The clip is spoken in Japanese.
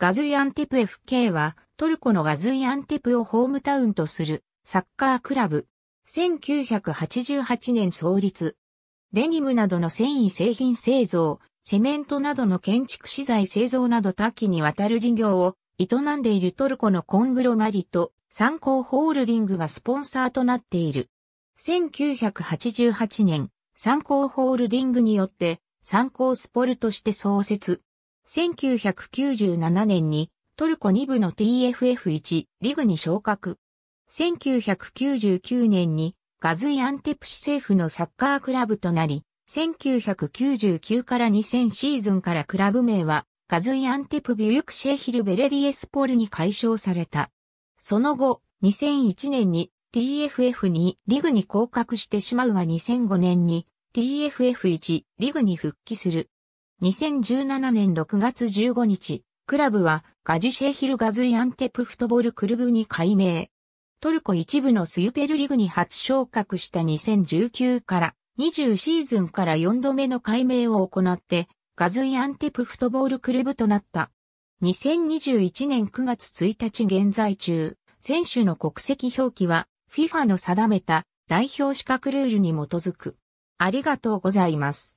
ガズイアンテプ FK はトルコのガズイアンテプをホームタウンとするサッカークラブ。1988年創立。デニムなどの繊維製品製造、セメントなどの建築資材製造など多岐にわたる事業を営んでいるトルコのコングロマリと参考ホールディングがスポンサーとなっている。1988年、参考ホールディングによって参考スポルとして創設。1997年にトルコ2部の TFF1 リグに昇格。1999年にガズイアンテプシ政府のサッカークラブとなり、1999から2000シーズンからクラブ名はガズイアンテプビュユクシェヒルベレディエスポールに改称された。その後、2001年に TFF2 リグに降格してしまうが2005年に TFF1 リグに復帰する。2017年6月15日、クラブはガジシェヒルガズイアンテプフトボールクルブに改名。トルコ一部のスユペルリグに初昇格した2019から20シーズンから4度目の改名を行って、ガズイアンテプフトボールクルブとなった。2021年9月1日現在中、選手の国籍表記は FIFA の定めた代表資格ルールに基づく。ありがとうございます。